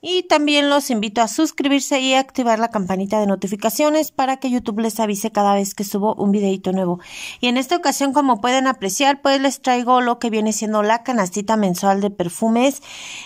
Y también los invito a suscribirse y activar la campanita de notificaciones para que YouTube les avise cada vez que subo un videito nuevo. Y en esta ocasión, como pueden apreciar, pues les traigo lo que viene siendo la canastita mensual de perfumes.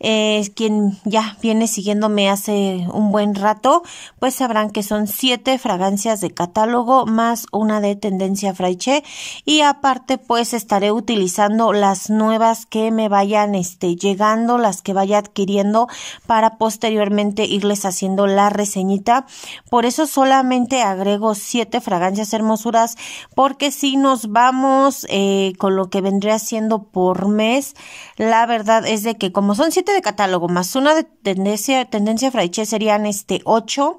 Eh, quien ya viene siguiéndome hace un buen rato, pues sabrán que son siete fragancias de catálogo más una de tendencia fraiche. Y aparte, pues estaré utilizando las nuevas que me vayan este, llegando, las que vaya adquiriendo para posteriormente irles haciendo la reseñita. Por eso solamente agrego siete fragancias hermosuras porque si nos vamos eh, con lo que vendría siendo por mes, la verdad es de que como son siete de catálogo más una de tendencia, tendencia fraiche serían este ocho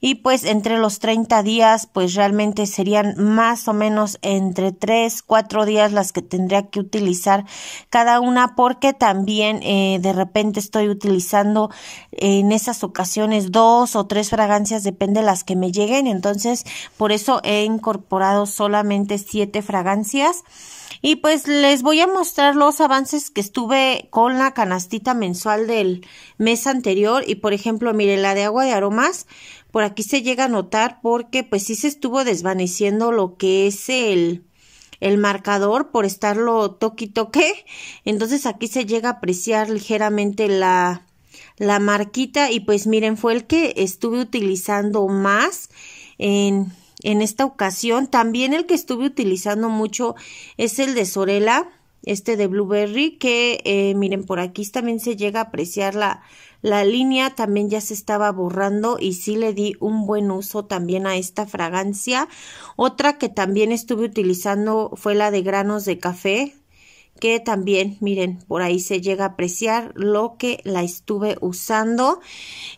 y pues entre los 30 días pues realmente serían más o menos entre tres, cuatro días las que tendría que utilizar cada una porque también eh, de repente estoy utilizando en esas ocasiones dos o tres fragancias, depende de las que me lleguen. Entonces, por eso he incorporado solamente siete fragancias. Y pues les voy a mostrar los avances que estuve con la canastita mensual del mes anterior. Y por ejemplo, mire, la de agua de aromas, por aquí se llega a notar porque pues sí se estuvo desvaneciendo lo que es el, el marcador por estarlo toque toque. Entonces aquí se llega a apreciar ligeramente la la marquita y pues miren fue el que estuve utilizando más en, en esta ocasión. También el que estuve utilizando mucho es el de sorella este de Blueberry, que eh, miren por aquí también se llega a apreciar la, la línea, también ya se estaba borrando y sí le di un buen uso también a esta fragancia. Otra que también estuve utilizando fue la de granos de café que también miren por ahí se llega a apreciar lo que la estuve usando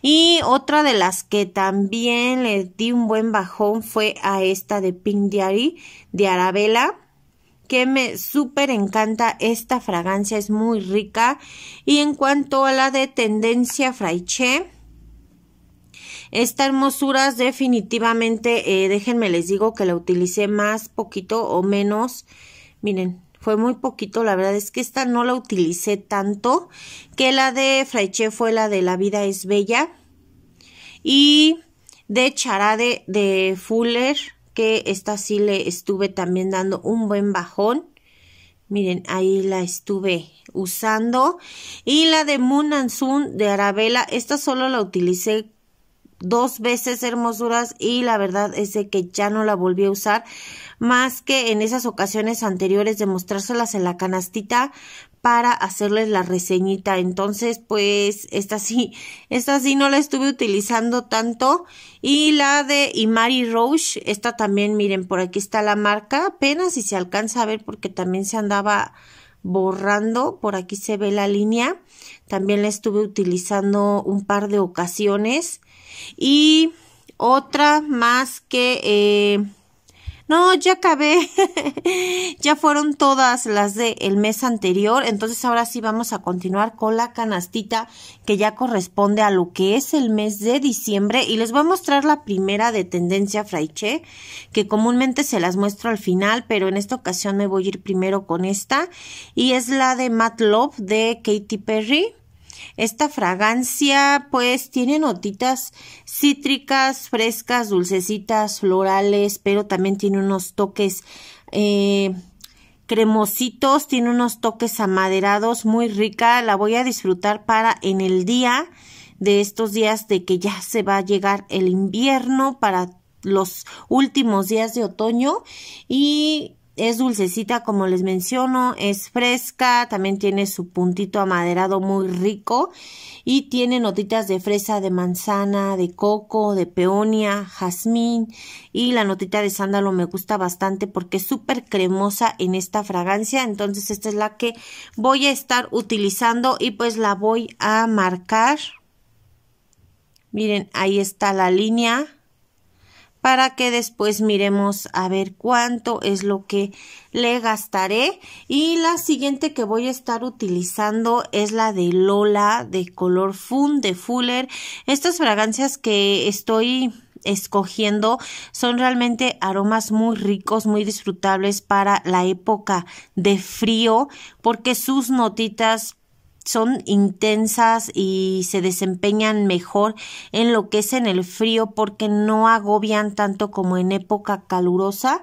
y otra de las que también le di un buen bajón fue a esta de Pink Diary de Arabella que me súper encanta esta fragancia es muy rica y en cuanto a la de tendencia fraiche esta hermosura definitivamente eh, déjenme les digo que la utilicé más poquito o menos miren fue muy poquito, la verdad es que esta no la utilicé tanto, que la de Fraiche fue la de La vida es bella y de Charade de Fuller, que esta sí le estuve también dando un buen bajón. Miren, ahí la estuve usando. Y la de Moon and Sun de Arabella, esta solo la utilicé dos veces hermosuras y la verdad es de que ya no la volví a usar más que en esas ocasiones anteriores de mostrárselas en la canastita para hacerles la reseñita entonces pues esta sí esta sí no la estuve utilizando tanto y la de Imari Roche esta también miren por aquí está la marca apenas si se alcanza a ver porque también se andaba borrando por aquí se ve la línea también la estuve utilizando un par de ocasiones y otra más que... Eh, no, ya acabé. ya fueron todas las del mes anterior. Entonces ahora sí vamos a continuar con la canastita que ya corresponde a lo que es el mes de diciembre. Y les voy a mostrar la primera de tendencia fraiche, que comúnmente se las muestro al final, pero en esta ocasión me voy a ir primero con esta. Y es la de Matt Love de Katy Perry. Esta fragancia pues tiene notitas cítricas, frescas, dulcecitas, florales, pero también tiene unos toques eh, cremositos, tiene unos toques amaderados, muy rica, la voy a disfrutar para en el día de estos días de que ya se va a llegar el invierno para los últimos días de otoño y es dulcecita, como les menciono, es fresca, también tiene su puntito amaderado muy rico y tiene notitas de fresa, de manzana, de coco, de peonia, jazmín y la notita de sándalo me gusta bastante porque es súper cremosa en esta fragancia, entonces esta es la que voy a estar utilizando y pues la voy a marcar. Miren, ahí está la línea para que después miremos a ver cuánto es lo que le gastaré y la siguiente que voy a estar utilizando es la de Lola de color Fun de Fuller estas fragancias que estoy escogiendo son realmente aromas muy ricos, muy disfrutables para la época de frío porque sus notitas son intensas y se desempeñan mejor en lo que es en el frío porque no agobian tanto como en época calurosa.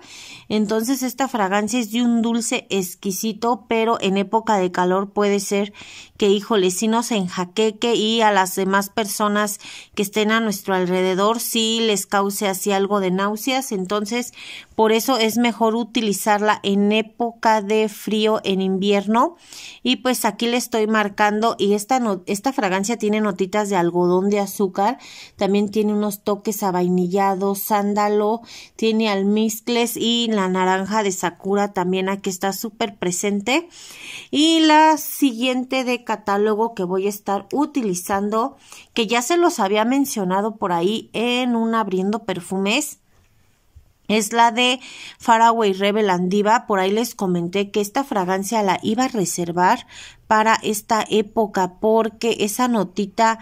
Entonces esta fragancia es de un dulce exquisito, pero en época de calor puede ser que, híjole, si nos enjaqueque y a las demás personas que estén a nuestro alrededor si les cause así algo de náuseas. Entonces, por eso es mejor utilizarla en época de frío, en invierno. Y pues aquí le estoy marcando y esta, esta fragancia tiene notitas de algodón de azúcar, también tiene unos toques avainillados, sándalo, tiene almizcles y la naranja de Sakura también aquí está súper presente. Y la siguiente de catálogo que voy a estar utilizando, que ya se los había mencionado por ahí en un abriendo perfumes, es la de Faraway Rebel Por ahí les comenté que esta fragancia la iba a reservar para esta época porque esa notita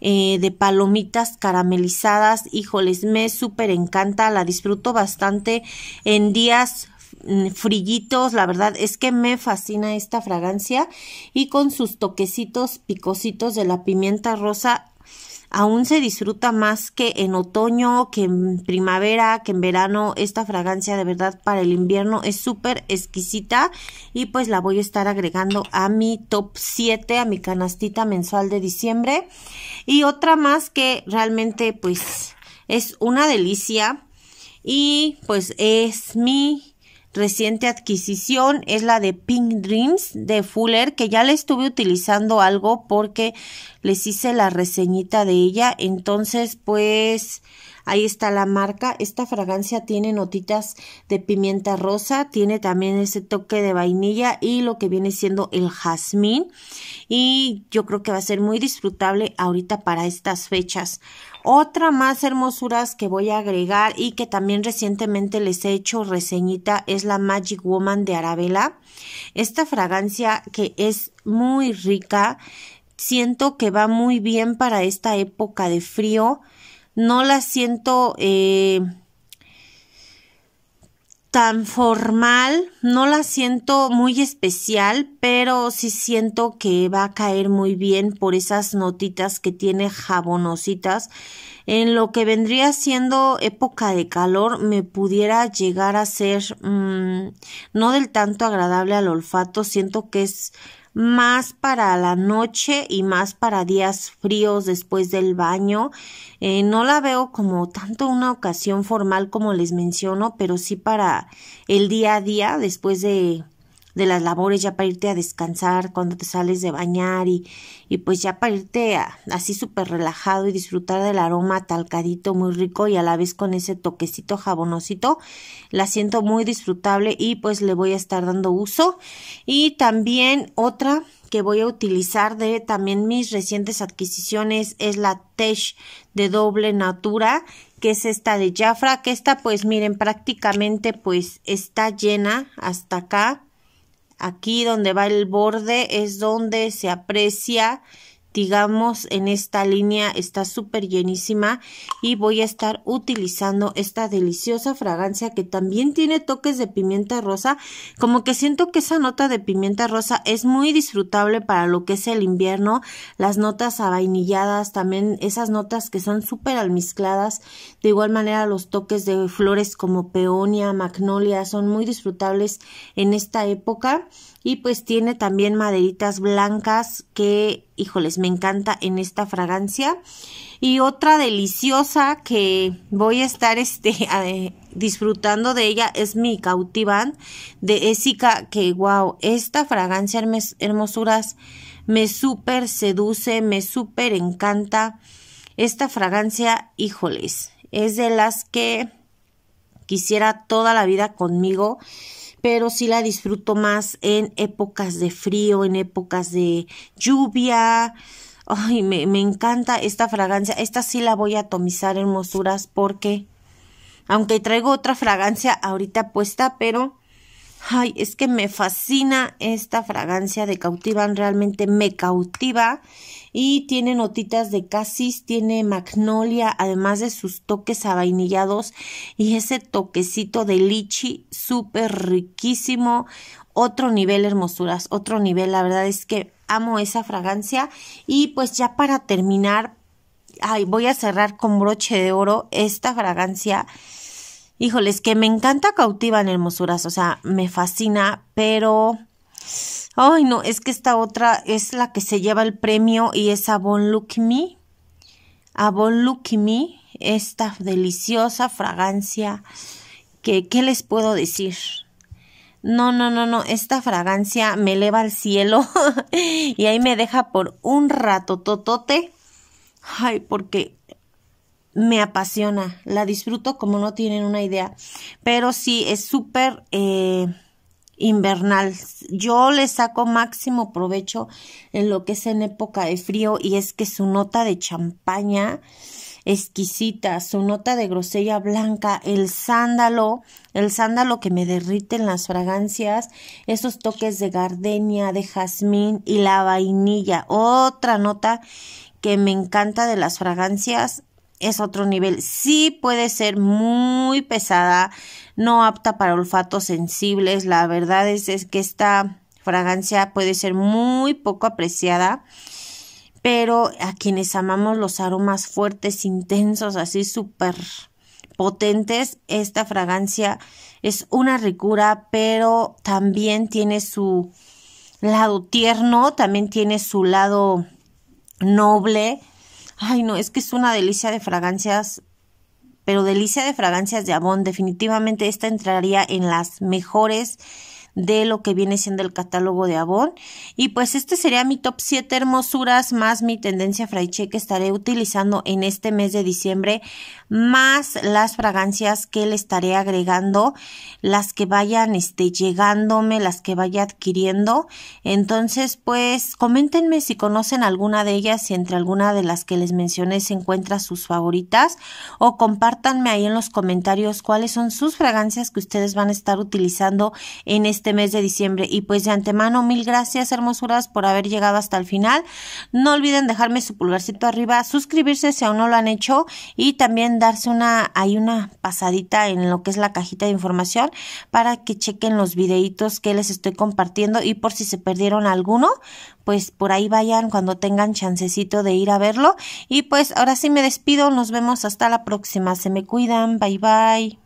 eh, de palomitas caramelizadas, híjoles, me súper encanta, la disfruto bastante en días mm, frillitos, la verdad es que me fascina esta fragancia y con sus toquecitos picositos de la pimienta rosa aún se disfruta más que en otoño, que en primavera, que en verano. Esta fragancia de verdad para el invierno es súper exquisita y pues la voy a estar agregando a mi top 7, a mi canastita mensual de diciembre. Y otra más que realmente pues es una delicia y pues es mi reciente adquisición es la de Pink Dreams de Fuller, que ya le estuve utilizando algo porque les hice la reseñita de ella. Entonces, pues Ahí está la marca. Esta fragancia tiene notitas de pimienta rosa, tiene también ese toque de vainilla y lo que viene siendo el jazmín. Y yo creo que va a ser muy disfrutable ahorita para estas fechas. Otra más hermosuras que voy a agregar y que también recientemente les he hecho reseñita es la Magic Woman de Arabella. Esta fragancia que es muy rica, siento que va muy bien para esta época de frío no la siento eh, tan formal, no la siento muy especial, pero sí siento que va a caer muy bien por esas notitas que tiene jabonositas en lo que vendría siendo época de calor me pudiera llegar a ser mm, no del tanto agradable al olfato, siento que es más para la noche y más para días fríos después del baño. Eh, no la veo como tanto una ocasión formal como les menciono, pero sí para el día a día después de de las labores, ya para irte a descansar cuando te sales de bañar y, y pues ya para irte a, así súper relajado y disfrutar del aroma talcadito muy rico y a la vez con ese toquecito jabonosito. La siento muy disfrutable y pues le voy a estar dando uso. Y también otra que voy a utilizar de también mis recientes adquisiciones es la Tesh de doble natura que es esta de Jafra que esta pues miren prácticamente pues está llena hasta acá Aquí donde va el borde es donde se aprecia digamos, en esta línea está súper llenísima y voy a estar utilizando esta deliciosa fragancia que también tiene toques de pimienta rosa. Como que siento que esa nota de pimienta rosa es muy disfrutable para lo que es el invierno, las notas avainilladas, también esas notas que son súper almizcladas, de igual manera los toques de flores como peonia, magnolia, son muy disfrutables en esta época y pues tiene también maderitas blancas que híjoles, me encanta en esta fragancia. Y otra deliciosa que voy a estar este, disfrutando de ella es mi Cautivan de Essica, que wow, esta fragancia hermosuras me súper seduce, me súper encanta. Esta fragancia, híjoles, es de las que quisiera toda la vida conmigo pero sí la disfruto más en épocas de frío, en épocas de lluvia. Ay, me, encanta esta fragancia. Esta sí la voy a atomizar en hermosuras porque, aunque traigo otra fragancia ahorita puesta, pero Ay, es que me fascina esta fragancia de Cautivan, realmente me cautiva. Y tiene notitas de casis, tiene magnolia, además de sus toques avainillados y ese toquecito de lichi súper riquísimo. Otro nivel hermosuras, otro nivel, la verdad es que amo esa fragancia. Y pues ya para terminar, ay, voy a cerrar con broche de oro esta fragancia híjoles, que me encanta en hermosuras, o sea, me fascina, pero... Ay, no, es que esta otra es la que se lleva el premio y es Avon Look Me. Avon Look Me, esta deliciosa fragancia que, ¿qué les puedo decir? No, no, no, no, esta fragancia me eleva al cielo y ahí me deja por un rato totote. Ay, porque me apasiona, la disfruto como no tienen una idea, pero sí es súper eh, invernal. Yo le saco máximo provecho en lo que es en época de frío y es que su nota de champaña exquisita, su nota de grosella blanca, el sándalo, el sándalo que me derrite en las fragancias, esos toques de gardenia, de jazmín y la vainilla, otra nota que me encanta de las fragancias es otro nivel. Sí puede ser muy pesada, no apta para olfatos sensibles. La verdad es, que esta fragancia puede ser muy poco apreciada. Pero a quienes amamos los aromas fuertes, intensos, así súper potentes, esta fragancia es una ricura, pero también tiene su lado tierno, también tiene su lado noble Ay, no, es que es una delicia de fragancias, pero delicia de fragancias de abón. Definitivamente esta entraría en las mejores de lo que viene siendo el catálogo de Avon. Y pues este sería mi top 7 hermosuras más mi tendencia fraiche que estaré utilizando en este mes de diciembre, más las fragancias que le estaré agregando, las que vayan este, llegándome, las que vaya adquiriendo. Entonces, pues coméntenme si conocen alguna de ellas, y entre alguna de las que les mencioné se encuentra sus favoritas o compártanme ahí en los comentarios cuáles son sus fragancias que ustedes van a estar utilizando en este este mes de diciembre. Y pues de antemano, mil gracias, hermosuras, por haber llegado hasta el final. No olviden dejarme su pulgarcito arriba, suscribirse si aún no lo han hecho y también darse una, hay una pasadita en lo que es la cajita de información para que chequen los videitos que les estoy compartiendo y por si se perdieron alguno, pues por ahí vayan cuando tengan chancecito de ir a verlo. Y pues ahora sí me despido, nos vemos hasta la próxima. Se me cuidan, bye bye.